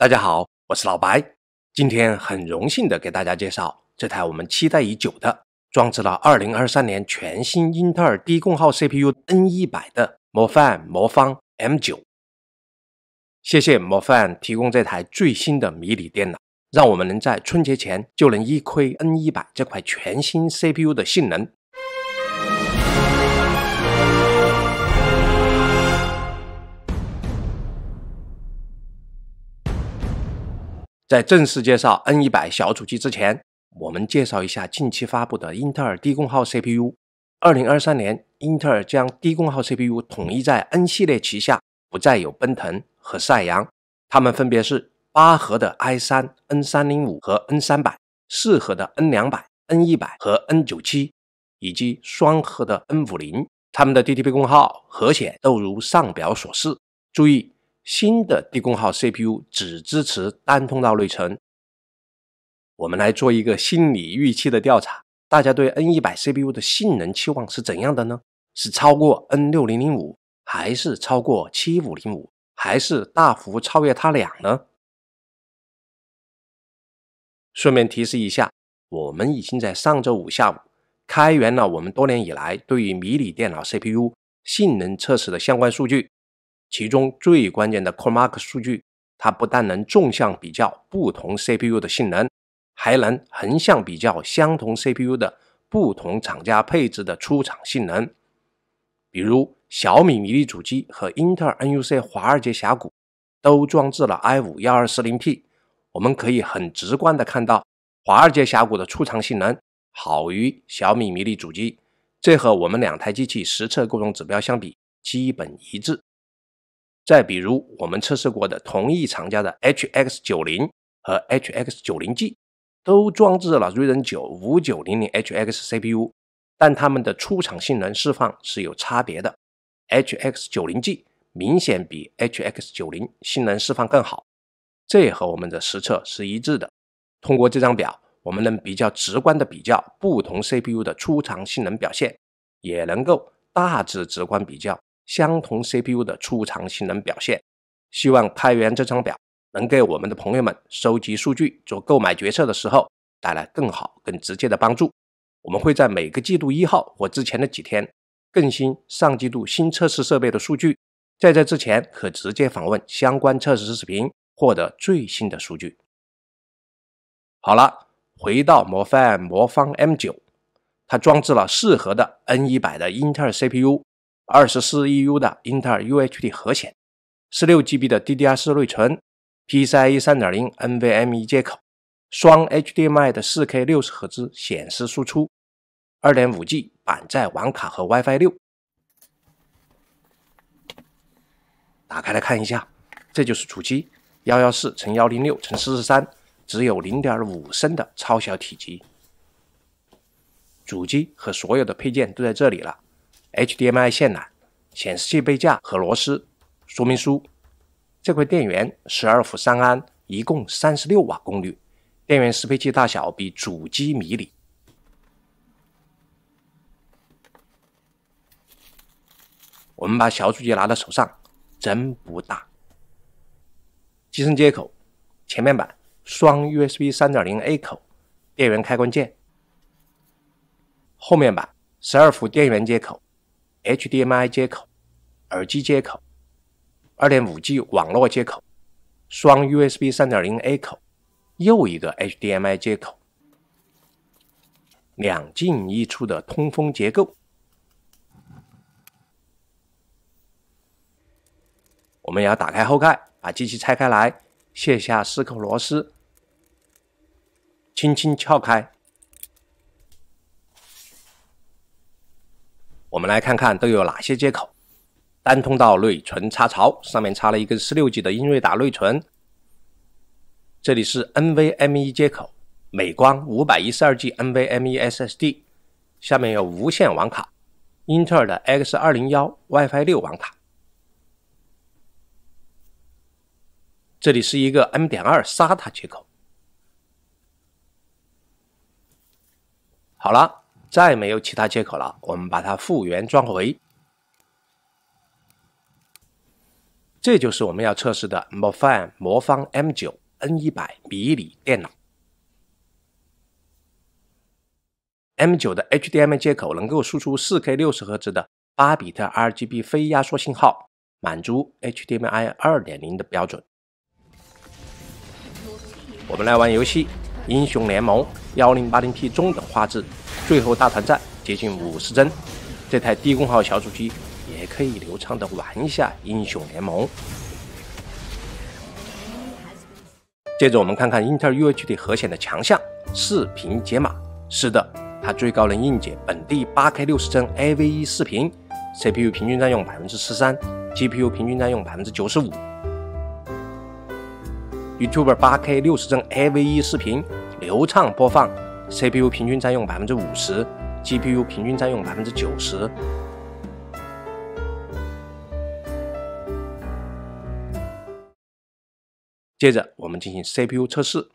大家好，我是老白，今天很荣幸的给大家介绍这台我们期待已久的，装置了2023年全新英特尔低功耗 CPU N100 的模范魔方 M9。谢谢模范提供这台最新的迷你电脑，让我们能在春节前就能一窥 N100 这块全新 CPU 的性能。在正式介绍 N 一百小主机之前，我们介绍一下近期发布的英特尔低功耗 CPU。二零二三年，英特尔将低功耗 CPU 统一在 N 系列旗下，不再有奔腾和赛扬。它们分别是八核的 i 三 N 三零五和 N 三百，四核的 N 两百、N 一百和 N 九七，以及双核的 N 五零。它们的 TDP 功耗和显都如上表所示。注意。新的低功耗 CPU 只支持单通道内存。我们来做一个心理预期的调查，大家对 N100 CPU 的性能期望是怎样的呢？是超过 N6005，还是超过7505，还是大幅超越它俩呢？顺便提示一下，我们已经在上周五下午开源了我们多年以来对于迷你电脑 CPU 性能测试的相关数据。其中最关键的 CoreMark 数据，它不但能纵向比较不同 CPU 的性能，还能横向比较相同 CPU 的不同厂家配置的出厂性能。比如小米迷你主机和英特尔 NUC 华尔街峡谷都装置了 i5 1240P，我们可以很直观的看到华尔街峡谷的出厂性能好于小米迷你主机，这和我们两台机器实测各种指标相比基本一致。再比如，我们测试过的同一厂家的 H X 九零和 H X 九零 G，都装置了 Ryzen 九五九零零 HX CPU，但它们的出厂性能释放是有差别的。H X 九零 G 明显比 H X 九零性能释放更好，这也和我们的实测是一致的。通过这张表，我们能比较直观的比较不同 CPU 的出厂性能表现，也能够大致直观比较。相同 CPU 的出厂性能表现，希望开源这张表能给我们的朋友们收集数据做购买决策的时候带来更好、更直接的帮助。我们会在每个季度一号或之前的几天更新上季度新测试设备的数据，在这之前可直接访问相关测试视频获得最新的数据。好了，回到魔方魔方 M 九，它装置了适合的 N 一百的英特尔 CPU。二十四 EU 的英特尔 UHD 核显，十六 GB 的 DDR 四内存，PCIe 三点零 NVMe 接口，双 HDMI 的四 K 六十赫兹显示输出，二点五 G 板载网卡和 WiFi 六。打开来看一下，这就是主机，幺幺四乘幺零六乘四十三，只有零点五升的超小体积。主机和所有的配件都在这里了。HDMI 线缆、显示器背架和螺丝、说明书。这块电源十二伏三安，一共三十六瓦功率。电源适配器大小比主机迷你。我们把小主机拿到手上，真不大。机身接口：前面板双 USB 三点零 A 口、电源开关键；后面板十二伏电源接口。HDMI 接口、耳机接口、二点五 G 网络接口、双 USB 三点零 A 口、又一个 HDMI 接口，两进一出的通风结构。我们要打开后盖，把机器拆开来，卸下四颗螺丝，轻轻撬开。我们来看看都有哪些接口。单通道内存插槽上面插了一根十六 G 的英瑞达内存。这里是 NVMe 接口，美光五百一十二 G NVMe SSD。下面有无线网卡，英特尔的 X 二零幺 WiFi 六网卡。这里是一个 M 点二 SATA 接口。好了。再没有其他接口了，我们把它复原装回。这就是我们要测试的魔范魔方 M 九 N 一百迷你电脑。M 九的 HDMI 接口能够输出 4K 六十赫兹的8比特 RGB 非压缩信号，满足 HDMI 二点零的标准。我们来玩游戏《英雄联盟》，幺零八零 P 中等画质。最后大团战接近五十帧，这台低功耗小主机也可以流畅的玩一下英雄联盟。接着我们看看英特尔 UHD 核显的强项——视频解码。是的，它最高能硬解本地 8K60 帧 a v e 视频，CPU 平均占用百分之十三，GPU 平均占用百分之九十五。YouTuber 8K60 帧 a v e 视频流畅播放。CPU 平均占用百分之五十，GPU 平均占用百分之九十。接着我们进行 CPU 测试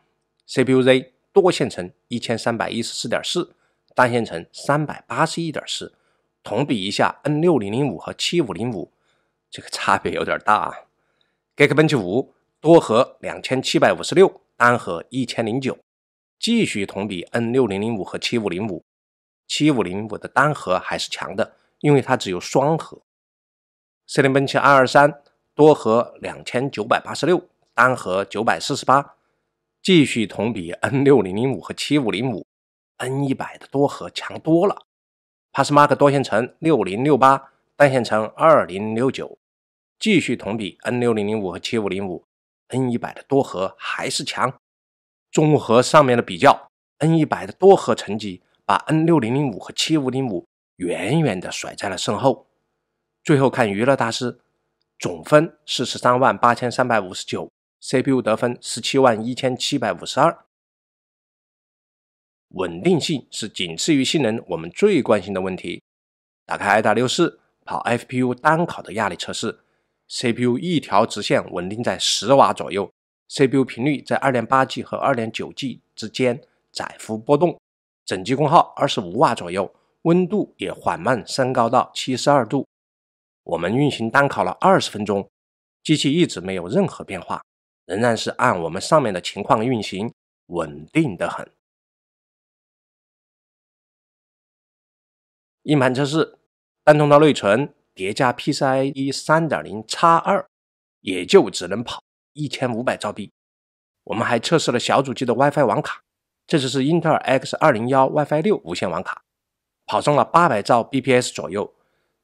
，CPUZ 多线程一千三百一十四点四，单线程三百八十一点四。同比一下 N 六零零五和七五零五，这个差别有点大啊。Geekbench 五多核两千七百五十六，单核一千零九。继续同比 N 六零零五和七五零五，七五零五的单核还是强的，因为它只有双核。四零奔七 R 二三多核两千九百八十六，单核九百四十八，继续同比 N 六零零五和七五零五，N 一百的多核强多了。PassMark 多线程六零六八，单线程二零六九，继续同比 N 六零零五和七五零五，N 一百的多核还是强。综合上面的比较，N 一百的多核成绩把 N 六零零五和七五零五远远的甩在了身后。最后看娱乐大师，总分是十三万八千三百五十九，CPU 得分十七万一千七百五十二。稳定性是仅次于性能我们最关心的问题。打开 i 打六四跑 FPU 单考的压力测试，CPU 一条直线稳定在十瓦左右。CPU 频率在二点八 G 和二点九 G 之间窄幅波动，整机功耗二十五瓦左右，温度也缓慢升高到七十二度。我们运行单烤了二十分钟，机器一直没有任何变化，仍然是按我们上面的情况运行，稳定的很。硬盘测试，单通道内存叠加 PCIe 三点零叉二，也就只能跑。一千五百兆币。我们还测试了小主机的 WiFi 网卡，这次是英特尔 X 二零幺 WiFi 六无线网卡，跑上了八百兆 bps 左右。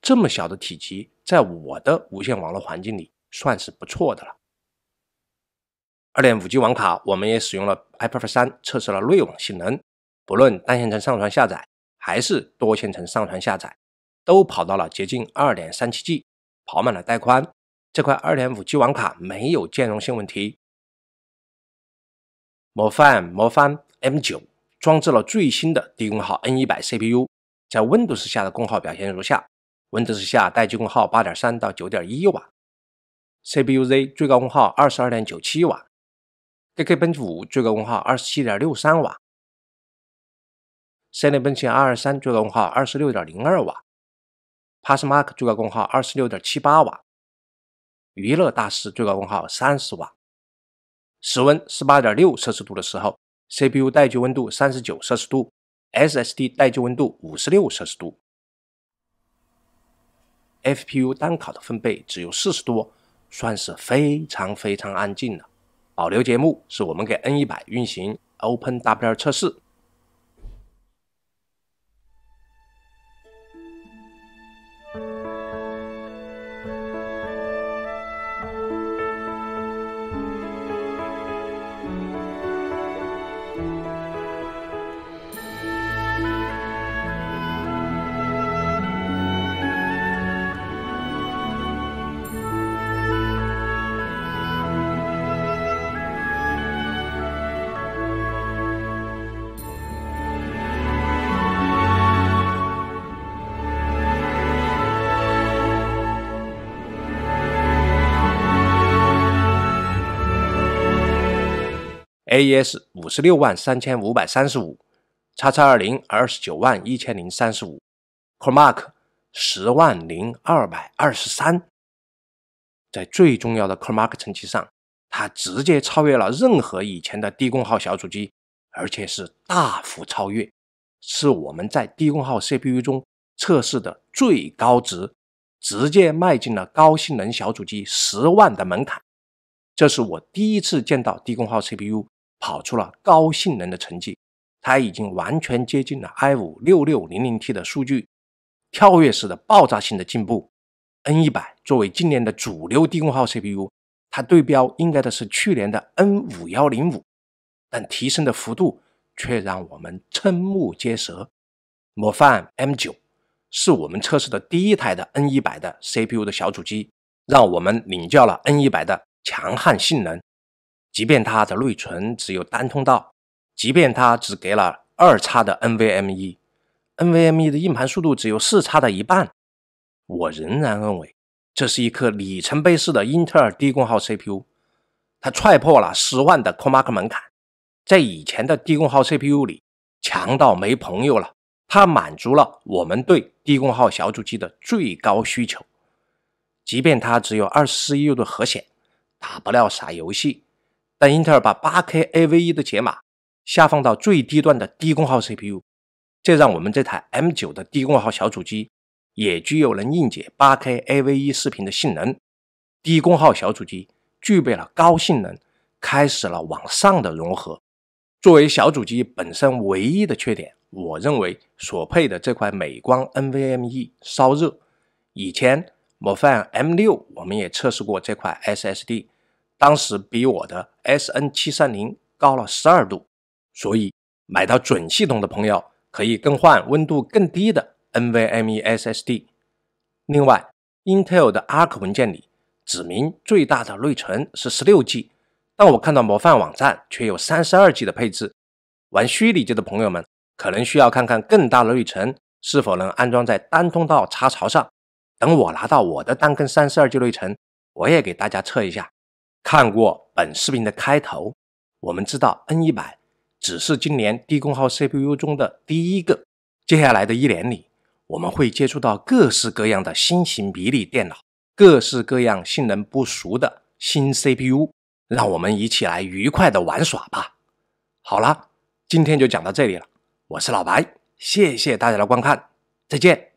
这么小的体积，在我的无线网络环境里算是不错的了。二点五 G 网卡，我们也使用了 iPerf 三测试了内网性能，不论单线程上传下载，还是多线程上传下载，都跑到了接近二点三七 G，跑满了带宽。这块二点五 G 网卡没有兼容性问题。魔范魔范 M 九装置了最新的低功耗 N 一百 CPU，在 Windows 下的功耗表现如下：Windows 下待机功耗八点三到九点一瓦，CPU-Z 最高功耗二十二点九七瓦，Geekbench 五最高功耗二十七点六三瓦，Cinebench R 二三最高功耗二十六点零二瓦，PassMark 最高功耗二十六点七八瓦。娱乐大师最高功耗三十瓦，室温十八点六摄氏度的时候，CPU 待机温度三十九摄氏度，SSD 待机温度五十六摄氏度 f p u 单烤的分贝只有四十多，算是非常非常安静了。保留节目是我们给 N 一百运行 OpenW 测试。Aes 五十六万三千五百三十五，叉叉二零二十九万一千零三十五，Coremark 十万零二百二十三，在最重要的 Coremark 成绩上，它直接超越了任何以前的低功耗小主机，而且是大幅超越，是我们在低功耗 CPU 中测试的最高值，直接迈进了高性能小主机十万的门槛。这是我第一次见到低功耗 CPU。跑出了高性能的成绩，它已经完全接近了 i 五六六零零 T 的数据，跳跃式的爆炸性的进步。N 一百作为今年的主流低功耗 CPU，它对标应该的是去年的 N 五幺零五，但提升的幅度却让我们瞠目结舌。模范 M 九是我们测试的第一台的 N 一百的 CPU 的小主机，让我们领教了 N 一百的强悍性能。即便它的内存只有单通道，即便它只给了二叉的 NVMe，NVMe 的硬盘速度只有四叉的一半，我仍然认为这是一颗里程碑式的英特尔低功耗 CPU，它踹破了十万的 Commark 门槛，在以前的低功耗 CPU 里强到没朋友了，它满足了我们对低功耗小主机的最高需求，即便它只有二十四 U 的核显，打不了啥游戏。但英特尔把 8K AV1 的解码下放到最低端的低功耗 CPU，这让我们这台 M9 的低功耗小主机也具有了硬解 8K AV1 视频的性能。低功耗小主机具备了高性能，开始了往上的融合。作为小主机本身唯一的缺点，我认为所配的这块美光 NVMe 烧热。以前模范 M6 我们也测试过这块 SSD。当时比我的 S N 七三零高了十二度，所以买到准系统的朋友可以更换温度更低的 NVMe SSD。另外，Intel 的 Arc 文件里指明最大的内存是十六 G，但我看到模范网站却有三十二 G 的配置。玩虚拟机的朋友们可能需要看看更大的内存是否能安装在单通道插槽上。等我拿到我的单根三十二 G 内存，我也给大家测一下。看过本视频的开头，我们知道 N 一百只是今年低功耗 CPU 中的第一个。接下来的一年里，我们会接触到各式各样的新型迷你电脑，各式各样性能不俗的新 CPU。让我们一起来愉快的玩耍吧！好了，今天就讲到这里了。我是老白，谢谢大家的观看，再见。